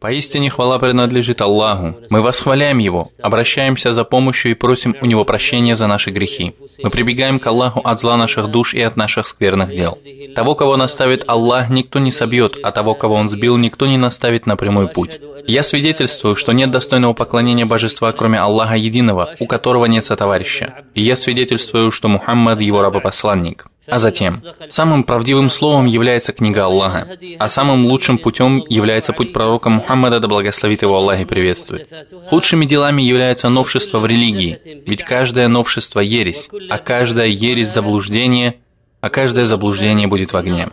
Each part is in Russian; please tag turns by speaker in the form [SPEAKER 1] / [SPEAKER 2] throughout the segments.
[SPEAKER 1] Поистине хвала принадлежит Аллаху. Мы восхваляем Его, обращаемся за помощью и просим у Него прощения за наши грехи. Мы прибегаем к Аллаху от зла наших душ и от наших скверных дел. Того, кого наставит Аллах, никто не собьет, а того, кого Он сбил, никто не наставит на прямой путь. Я свидетельствую, что нет достойного поклонения божества, кроме Аллаха Единого, у которого нет сотоварища. И я свидетельствую, что Мухаммад – его рабопосланник. А затем, самым правдивым словом является книга Аллаха, а самым лучшим путем является путь пророка Мухаммада, да благословит его Аллах и приветствует. Худшими делами является новшество в религии, ведь каждое новшество – ересь, а каждая ересь – заблуждение, а каждое заблуждение будет в огне.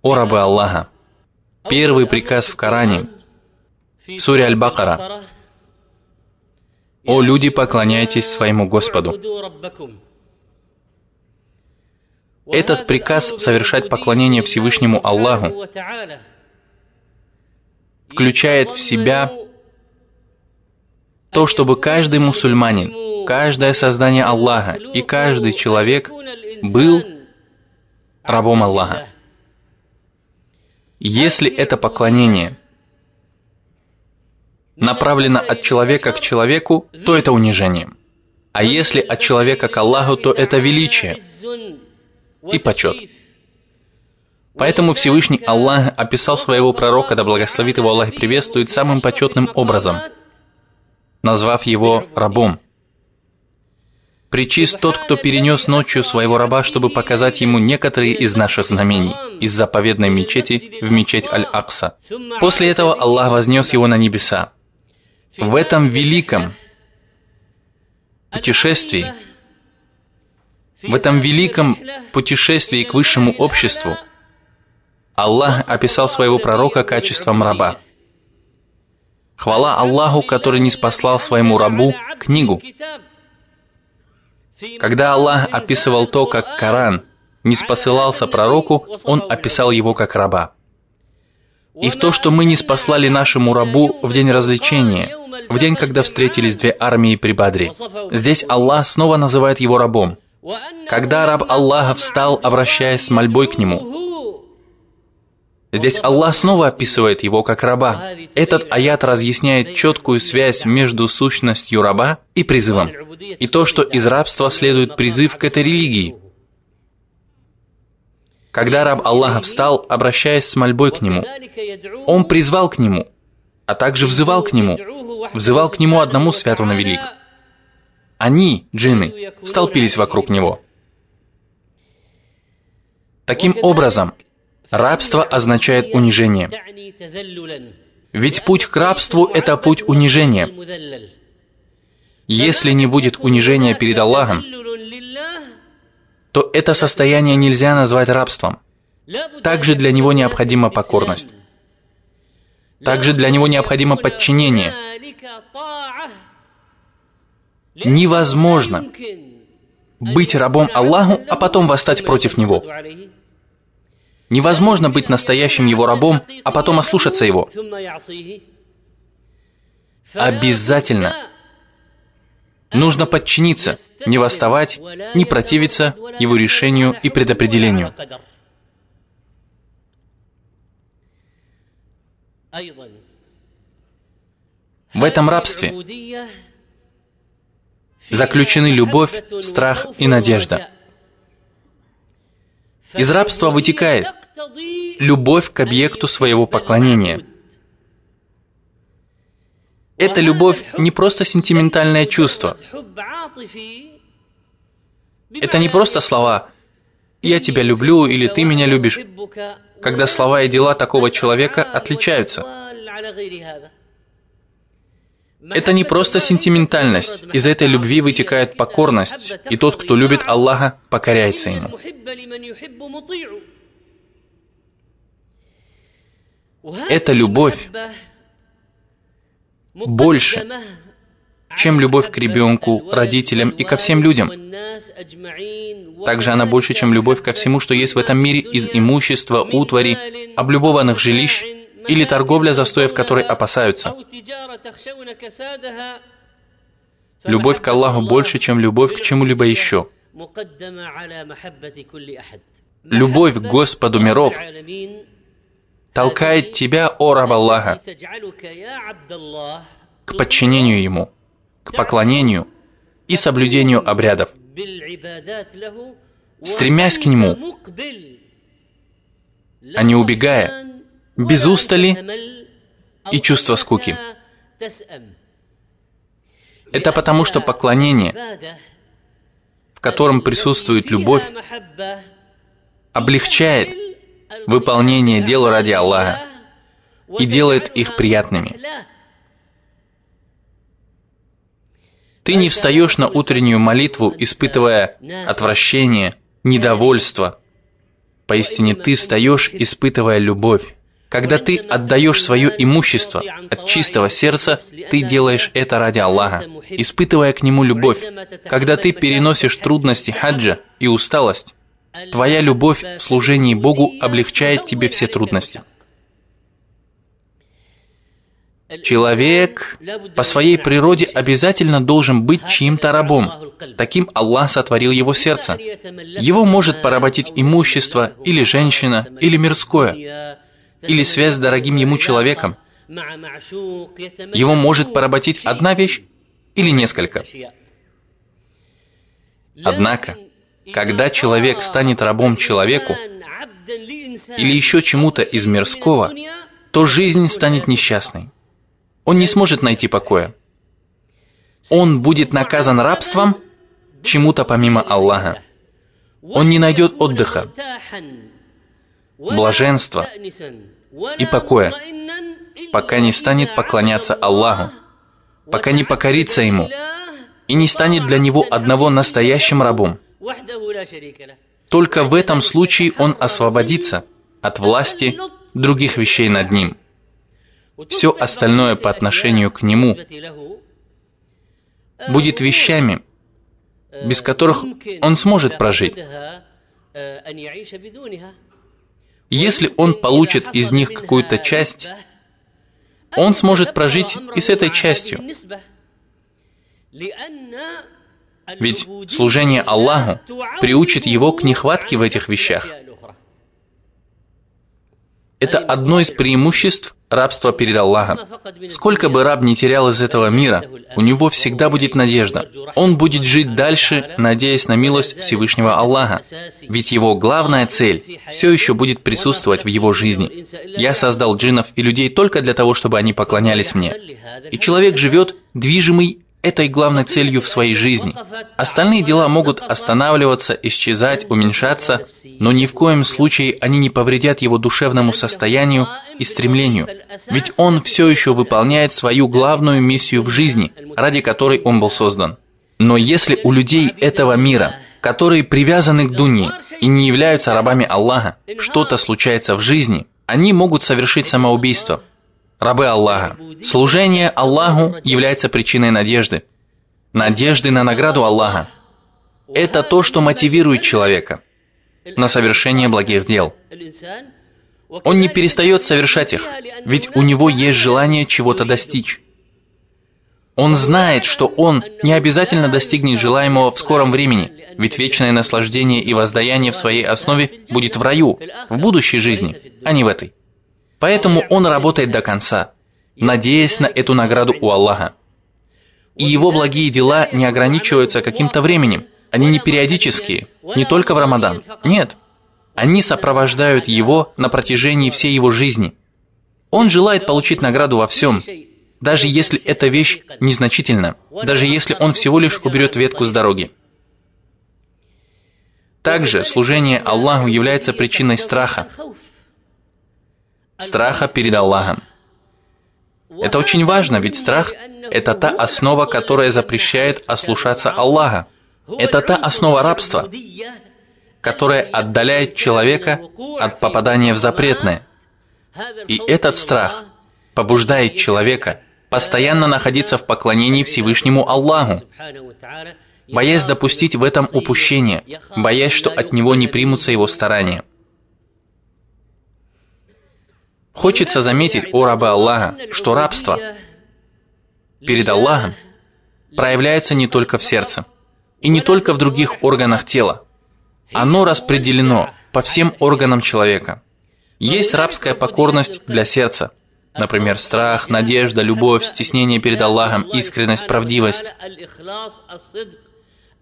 [SPEAKER 1] О рабы Аллаха! Первый приказ в Коране, в суре Аль-Бакара, «О люди, поклоняйтесь своему Господу». Этот приказ совершать поклонение Всевышнему Аллаху включает в себя то, чтобы каждый мусульманин, каждое создание Аллаха и каждый человек был рабом Аллаха. Если это поклонение направлено от человека к человеку, то это унижение. А если от человека к Аллаху, то это величие и почет. Поэтому Всевышний Аллах описал своего пророка, да благословит его Аллах и приветствует, самым почетным образом, назвав его рабом. Причист тот, кто перенес ночью своего раба, чтобы показать ему некоторые из наших знамений из заповедной мечети в мечеть Аль-Акса. После этого Аллах вознес его на небеса. В этом великом путешествии в этом великом путешествии к высшему обществу Аллах описал своего пророка качеством раба. Хвала Аллаху, который не спаслал своему рабу книгу. Когда Аллах описывал то, как Коран не спосылался пророку, он описал его как раба. И в то, что мы не спаслали нашему рабу в день развлечения, в день, когда встретились две армии при Бадре. Здесь Аллах снова называет его рабом – когда раб Аллаха встал, обращаясь с мольбой к нему, Здесь Аллах снова описывает его как раба. Этот аят разъясняет четкую связь между сущностью раба и призывом. И то, что из рабства следует призыв к этой религии. Когда раб Аллаха встал, обращаясь с мольбой к нему, он призвал к нему, а также взывал к нему, взывал к нему одному святому велик. Они, джинны, столпились а вокруг него. Таким образом, рабство означает унижение. Ведь путь к рабству – это путь унижения. Если не будет унижения перед Аллахом, то это состояние нельзя назвать рабством. Также для него необходима покорность. Также для него необходимо подчинение. Невозможно быть рабом Аллаху, а потом восстать против Него. Невозможно быть настоящим Его рабом, а потом ослушаться Его. Обязательно нужно подчиниться, не восставать, не противиться Его решению и предопределению. В этом рабстве заключены любовь, страх и надежда. Из рабства вытекает любовь к объекту своего поклонения.
[SPEAKER 2] Эта любовь не
[SPEAKER 1] просто сентиментальное чувство. Это не просто слова «я тебя люблю» или «ты меня любишь», когда слова и дела такого человека отличаются. Это не просто сентиментальность. Из этой любви вытекает покорность, и тот, кто любит Аллаха, покоряется ему. Эта любовь больше, чем любовь к ребенку, родителям и ко всем людям. Также она больше, чем любовь ко всему, что есть в этом мире из имущества, утвари, облюбованных жилищ или торговля, застоев которой опасаются. Любовь к Аллаху больше, чем любовь к чему-либо еще. Любовь к Господу миров толкает тебя, о раб Аллаха, к подчинению Ему, к поклонению и соблюдению обрядов, стремясь к Нему, а не убегая, без устали и чувство скуки. Это потому, что поклонение, в котором присутствует любовь, облегчает выполнение дел ради Аллаха и делает их приятными. Ты не встаешь на утреннюю молитву, испытывая отвращение, недовольство. Поистине ты встаешь, испытывая любовь. Когда ты отдаешь свое имущество от чистого сердца, ты делаешь это ради Аллаха, испытывая к Нему любовь. Когда ты переносишь трудности хаджа и усталость, твоя любовь в служении Богу облегчает тебе все трудности. Человек по своей природе обязательно должен быть чьим-то рабом. Таким Аллах сотворил его сердце. Его может поработить имущество, или женщина, или мирское или связь с дорогим ему человеком. Его может поработить одна вещь или несколько. Однако, когда человек станет рабом человеку или еще чему-то из мирского, то жизнь станет несчастной. Он не сможет найти покоя. Он будет наказан рабством чему-то помимо Аллаха. Он не найдет отдыха, блаженства и покоя, пока не станет поклоняться Аллаху, пока не покорится Ему и не станет для Него одного настоящим рабом. Только в этом случае он освободится от власти других вещей над ним. Все остальное по отношению к нему будет вещами, без которых он сможет прожить. Если он получит из них какую-то часть, он сможет прожить и с этой частью. Ведь служение Аллаху приучит его к нехватке в этих вещах – это одно из преимуществ рабства перед Аллахом. Сколько бы раб не терял из этого мира, у него всегда будет надежда. Он будет жить дальше, надеясь на милость Всевышнего Аллаха. Ведь его главная цель все еще будет присутствовать в его жизни. Я создал джинов и людей только для того, чтобы они поклонялись мне. И человек живет движимый этой главной целью в своей жизни. Остальные дела могут останавливаться, исчезать, уменьшаться, но ни в коем случае они не повредят его душевному состоянию и стремлению. Ведь он все еще выполняет свою главную миссию в жизни, ради которой он был создан. Но если у людей этого мира, которые привязаны к Дуне и не являются рабами Аллаха, что-то случается в жизни, они могут совершить самоубийство – рабы Аллаха. Служение Аллаху является причиной надежды. Надежды на награду Аллаха. Это то, что мотивирует человека на совершение благих дел. Он не перестает совершать их, ведь у него есть желание чего-то достичь. Он знает, что он не обязательно достигнет желаемого в скором времени, ведь вечное наслаждение и воздаяние в своей основе будет в раю, в будущей жизни, а не в этой. Поэтому он работает до конца, надеясь на эту награду у Аллаха. И его благие дела не ограничиваются каким-то временем. Они не периодические, не только в Рамадан. Нет. Они сопровождают его на протяжении всей его жизни. Он желает получить награду во всем, даже если эта вещь незначительна, даже если он всего лишь уберет ветку с дороги. Также служение Аллаху является причиной страха, страха перед Аллахом. Это очень важно, ведь страх – это та основа, которая запрещает ослушаться Аллаха. Это та основа рабства, которая отдаляет человека от попадания в запретное. И этот страх побуждает человека постоянно находиться в поклонении Всевышнему Аллаху, боясь допустить в этом упущение, боясь, что от него не примутся его старания – Хочется заметить, о рабы Аллаха, что рабство перед Аллахом проявляется не только в сердце и не только в других органах тела. Оно распределено по всем органам человека. Есть рабская покорность для сердца, например, страх, надежда, любовь, стеснение перед Аллахом, искренность, правдивость,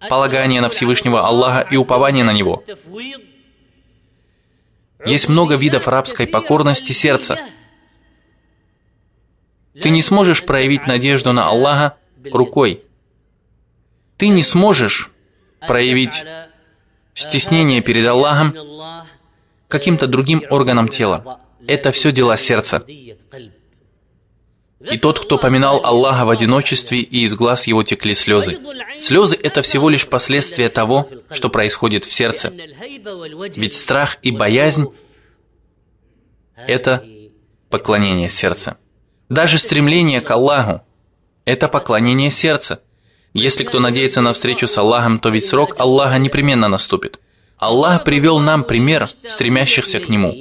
[SPEAKER 1] полагание на Всевышнего Аллаха и упование на Него. Есть много видов рабской покорности сердца. Ты не сможешь проявить надежду на Аллаха рукой. Ты не сможешь проявить стеснение перед Аллахом каким-то другим органом тела. Это все дела сердца. И тот, кто поминал Аллаха в одиночестве, и из глаз его текли слезы. Слезы – это всего лишь последствия того, что происходит в сердце. Ведь страх и боязнь – это поклонение сердца. Даже стремление к Аллаху – это поклонение сердца. Если кто надеется на встречу с Аллахом, то ведь срок Аллаха непременно наступит. Аллах привел нам пример стремящихся к Нему,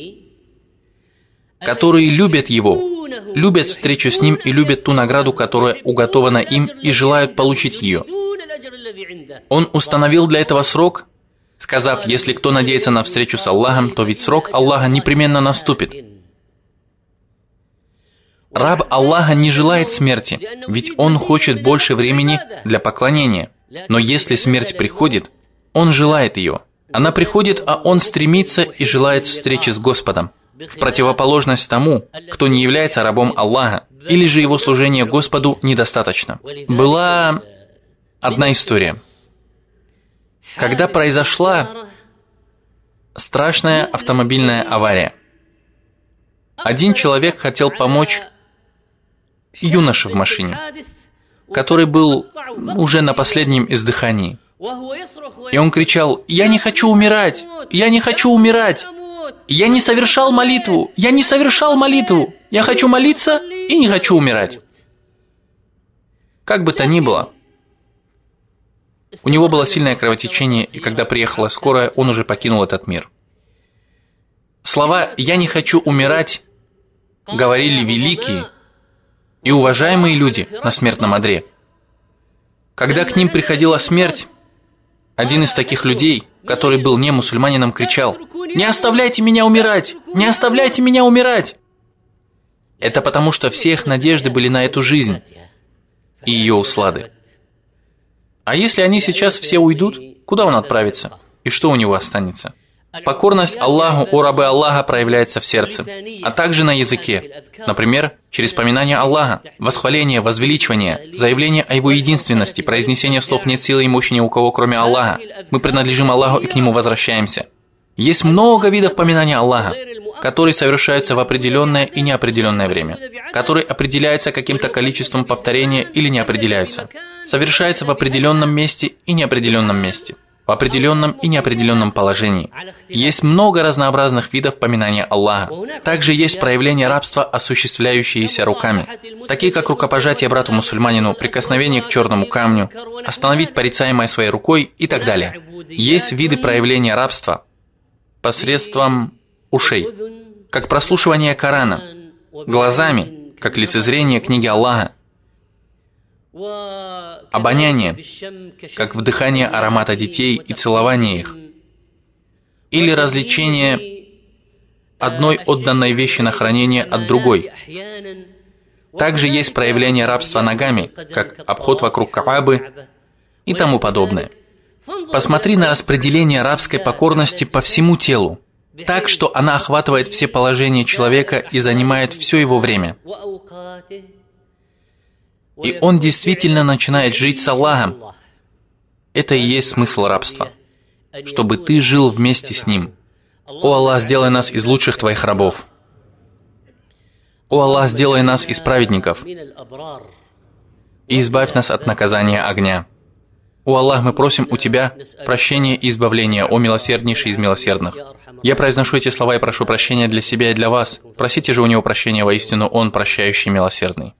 [SPEAKER 1] которые любят Его любят встречу с Ним и любят ту награду, которая уготована им, и желают получить ее. Он установил для этого срок, сказав, если кто надеется на встречу с Аллахом, то ведь срок Аллаха непременно наступит. Раб Аллаха не желает смерти, ведь он хочет больше времени для поклонения. Но если смерть приходит, он желает ее. Она приходит, а он стремится и желает встречи с Господом в противоположность тому, кто не является рабом Аллаха, или же его служение Господу недостаточно. Была одна история. Когда произошла страшная автомобильная авария, один человек хотел помочь юноше в машине, который был уже на последнем издыхании. И он кричал, «Я не хочу умирать! Я не хочу умирать!» Я не совершал молитву. Я не совершал молитву. Я хочу молиться и не хочу умирать. Как бы то ни было, у него было сильное кровотечение, и когда приехала скорая, он уже покинул этот мир. Слова «я не хочу умирать» говорили великие и уважаемые люди на смертном одре. Когда к ним приходила смерть, один из таких людей, который был не мусульманином, кричал – не оставляйте меня умирать! Не оставляйте меня умирать! Это потому, что все их надежды были на эту жизнь и ее услады. А если они сейчас все уйдут, куда он отправится? И что у него останется? Покорность Аллаху у рабы Аллаха проявляется в сердце, а также на языке. Например, через поминание Аллаха, восхваление, возвеличивание, заявление о его единственности, произнесение слов «нет силы и мощи ни у кого, кроме Аллаха». Мы принадлежим Аллаху и к нему возвращаемся. Есть много видов поминания Аллаха, которые совершаются в определенное и неопределенное время, которые определяются каким-то количеством повторения или не определяются, совершаются в определенном месте и неопределенном месте, в определенном и неопределенном положении. Есть много разнообразных видов поминания Аллаха. Также есть проявления рабства, осуществляющиеся руками, такие как рукопожатие брату-мусульманину, прикосновение к черному камню, остановить порицаемое своей рукой и так далее. Есть виды проявления рабства, посредством ушей, как прослушивание Корана, глазами, как лицезрение книги Аллаха, обоняние, как вдыхание аромата детей и целование их, или развлечение одной отданной вещи на хранение от другой. Также есть проявление рабства ногами, как обход вокруг Каабы и тому подобное. Посмотри на распределение рабской покорности по всему телу, так что она охватывает все положения человека и занимает все его время. И он действительно начинает жить с Аллахом. Это и есть смысл рабства, чтобы ты жил вместе с Ним. О Аллах, сделай нас из лучших Твоих рабов. О Аллах, сделай нас из праведников и избавь нас от наказания огня. О Аллах, мы просим у Тебя прощения и избавления, о милосерднейший из милосердных. Я произношу эти слова и прошу прощения для себя и для вас. Просите же у Него прощения, воистину Он прощающий и милосердный.